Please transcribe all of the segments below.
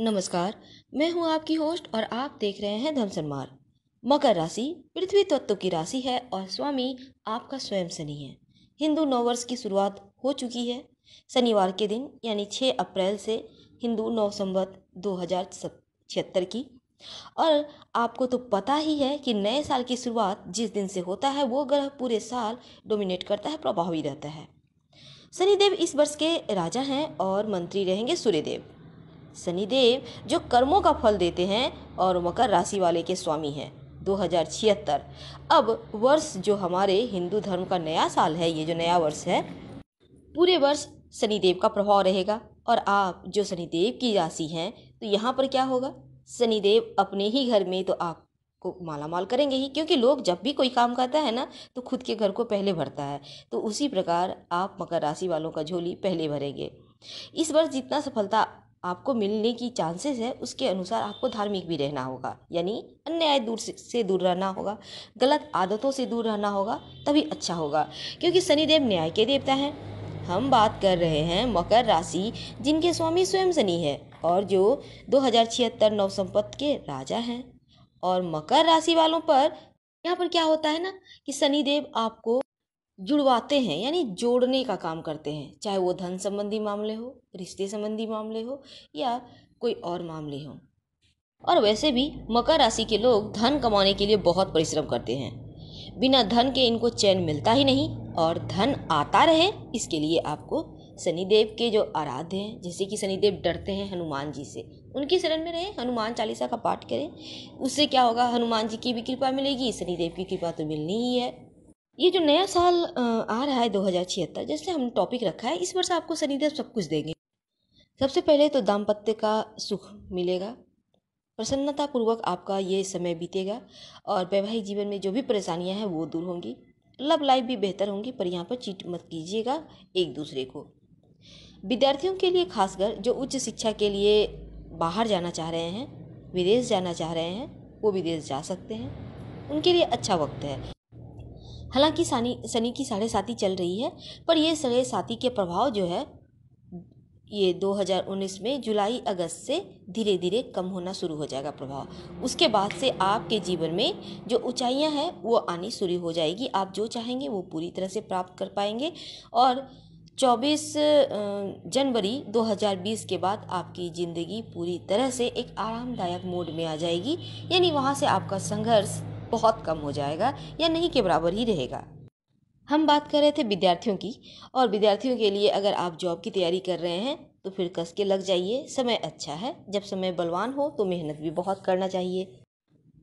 नमस्कार मैं हूं आपकी होस्ट और आप देख रहे हैं धमसन मार्ग मकर राशि पृथ्वी तत्व की राशि है और स्वामी आपका स्वयं शनि है हिंदू नववर्ष की शुरुआत हो चुकी है शनिवार के दिन यानी 6 अप्रैल से हिंदू नौ संवत दो हज़ार की और आपको तो पता ही है कि नए साल की शुरुआत जिस दिन से होता है वो ग्रह पूरे साल डोमिनेट करता है प्रभावी रहता है शनिदेव इस वर्ष के राजा हैं और मंत्री रहेंगे सूर्यदेव शनिदेव जो कर्मों का फल देते हैं और मकर राशि वाले के स्वामी हैं दो हज़ार छिहत्तर अब वर्ष जो हमारे हिंदू धर्म का नया साल है ये जो नया वर्ष है पूरे वर्ष शनिदेव का प्रभाव रहेगा और आप जो शनिदेव की राशि हैं तो यहाँ पर क्या होगा शनिदेव अपने ही घर में तो आप को माला माल करेंगे ही क्योंकि लोग जब भी कोई काम करता है ना तो खुद के घर को पहले भरता है तो उसी प्रकार आप मकर राशि वालों का झोली पहले भरेंगे इस वर्ष जितना सफलता आपको मिलने की चांसेस है उसके अनुसार आपको धार्मिक भी रहना होगा यानी अन्याय दूर से, दूर रहना होगा गलत आदतों से दूर रहना होगा तभी अच्छा होगा क्योंकि शनिदेव न्याय के देवता हैं हम बात कर रहे हैं मकर राशि जिनके स्वामी स्वयं शनि है और जो दो हज़ार छिहत्तर नौ संपत्त के राजा हैं और मकर राशि वालों पर यहाँ पर क्या होता है ना कि शनिदेव आपको जुड़वाते हैं यानी जोड़ने का काम करते हैं चाहे वो धन संबंधी मामले हो रिश्ते संबंधी मामले हो या कोई और मामले हो और वैसे भी मकर राशि के लोग धन कमाने के लिए बहुत परिश्रम करते हैं बिना धन के इनको चैन मिलता ही नहीं और धन आता रहे इसके लिए आपको शनिदेव के जो आराध्य हैं जैसे कि शनिदेव डरते हैं हनुमान जी से उनकी शरण में रहें हनुमान चालीसा का पाठ करें उससे क्या होगा हनुमान जी की भी कृपा मिलेगी शनिदेव की कृपा तो मिलनी ही है ये जो नया साल आ रहा है दो हज़ार छिहत्तर जैसे हम टॉपिक रखा है इस वर्ष आपको शनिदेव सब कुछ देंगे सबसे पहले तो दाम्पत्य का सुख मिलेगा प्रसन्नतापूर्वक आपका ये समय बीतेगा और वैवाहिक जीवन में जो भी परेशानियां हैं वो दूर होंगी लव लाइफ भी बेहतर होंगी पर यहाँ पर चीट मत कीजिएगा एक दूसरे को विद्यार्थियों के लिए खासकर जो उच्च शिक्षा के लिए बाहर जाना चाह रहे हैं विदेश जाना चाह रहे हैं वो विदेश जा सकते हैं उनके लिए अच्छा वक्त है हालांकि सनी सनी की साढ़े साथी चल रही है पर ये साढ़े साथी के प्रभाव जो है ये 2019 में जुलाई अगस्त से धीरे धीरे कम होना शुरू हो जाएगा प्रभाव उसके बाद से आपके जीवन में जो ऊंचाइयां हैं वो आनी शुरू हो जाएगी आप जो चाहेंगे वो पूरी तरह से प्राप्त कर पाएंगे और 24 जनवरी 2020 के बाद आपकी ज़िंदगी पूरी तरह से एक आरामदायक मोड में आ जाएगी यानी वहाँ से आपका संघर्ष बहुत कम हो जाएगा या नहीं के बराबर ही रहेगा हम बात कर रहे थे विद्यार्थियों की और विद्यार्थियों के लिए अगर आप जॉब की तैयारी कर रहे हैं तो फिर कस के लग जाइए समय अच्छा है जब समय बलवान हो तो मेहनत भी बहुत करना चाहिए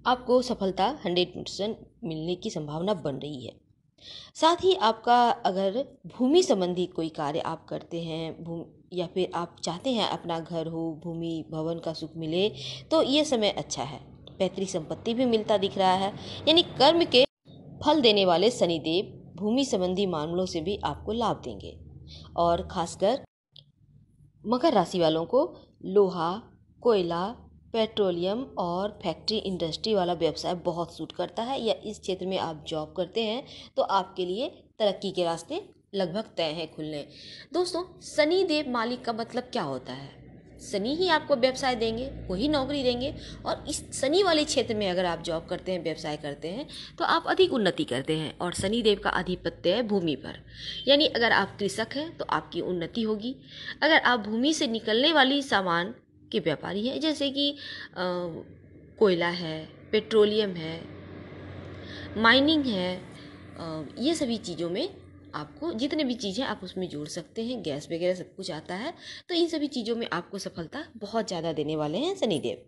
आपको सफलता हंड्रेड परसेंट मिलने की संभावना बन रही है साथ ही आपका अगर भूमि संबंधी कोई कार्य आप करते हैं भूम या फिर आप चाहते हैं अपना घर हो भूमि भवन का सुख मिले तो ये समय अच्छा है पैतृक संपत्ति भी मिलता दिख रहा है यानी कर्म के फल देने वाले शनिदेव भूमि संबंधी मामलों से भी आपको लाभ देंगे और खासकर मकर राशि वालों को लोहा कोयला पेट्रोलियम और फैक्ट्री इंडस्ट्री वाला व्यवसाय बहुत सूट करता है या इस क्षेत्र में आप जॉब करते हैं तो आपके लिए तरक्की के रास्ते लगभग तय हैं खुलने दोस्तों शनिदेव मालिक का मतलब क्या होता है शनि ही आपको व्यवसाय देंगे वही नौकरी देंगे और इस शनि वाले क्षेत्र में अगर आप जॉब करते हैं व्यवसाय करते हैं तो आप अधिक उन्नति करते हैं और शनि देव का आधिपत्य है भूमि पर यानी अगर आप कृषक हैं तो आपकी उन्नति होगी अगर आप भूमि से निकलने वाली सामान के व्यापारी हैं जैसे कि कोयला है पेट्रोलियम है माइनिंग है आ, ये सभी चीज़ों में आपको जितने भी चीज़ आप उसमें जोड़ सकते हैं गैस वगैरह सब कुछ आता है तो इन सभी चीज़ों में आपको सफलता बहुत ज़्यादा देने वाले हैं शनिदेव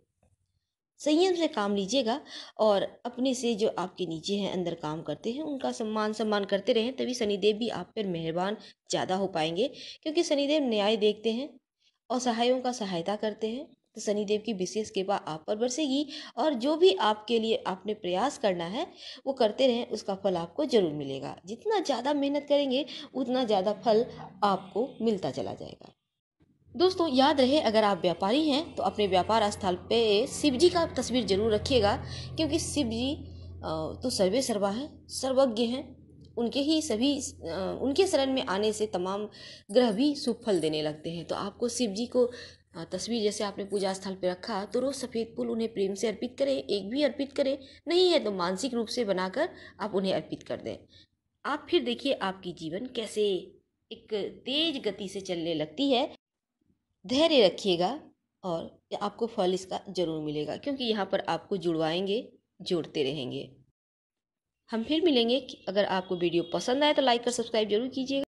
संयम से काम लीजिएगा और अपने से जो आपके नीचे हैं अंदर काम करते हैं उनका सम्मान सम्मान करते रहें तभी शनिदेव भी आप पर मेहरबान ज़्यादा हो पाएंगे क्योंकि शनिदेव न्याय देखते हैं और सहायों का सहायता करते हैं तो शनिदेव की विशेष कृपा आप पर बरसेगी और जो भी आपके लिए आपने प्रयास करना है वो करते रहें उसका फल आपको ज़रूर मिलेगा जितना ज़्यादा मेहनत करेंगे उतना ज़्यादा फल आपको मिलता चला जाएगा दोस्तों याद रहे अगर आप व्यापारी हैं तो अपने व्यापार स्थल पे शिव जी का तस्वीर जरूर रखिएगा क्योंकि शिव जी तो सर्वे सर्वा हैं सर्वज्ञ हैं उनके ही सभी उनके शरण में आने से तमाम ग्रह भी सुफल देने लगते हैं तो आपको शिव जी को तस्वीर जैसे आपने पूजा स्थल पर रखा तो रोज़ सफ़ेद फूल उन्हें प्रेम से अर्पित करें एक भी अर्पित करें नहीं है तो मानसिक रूप से बनाकर आप उन्हें अर्पित कर दें आप फिर देखिए आपकी जीवन कैसे एक तेज गति से चलने लगती है धैर्य रखिएगा और आपको फल इसका ज़रूर मिलेगा क्योंकि यहाँ पर आपको जुड़वाएंगे जोड़ते रहेंगे हम फिर मिलेंगे अगर आपको वीडियो पसंद आए तो लाइक और सब्सक्राइब जरूर कीजिएगा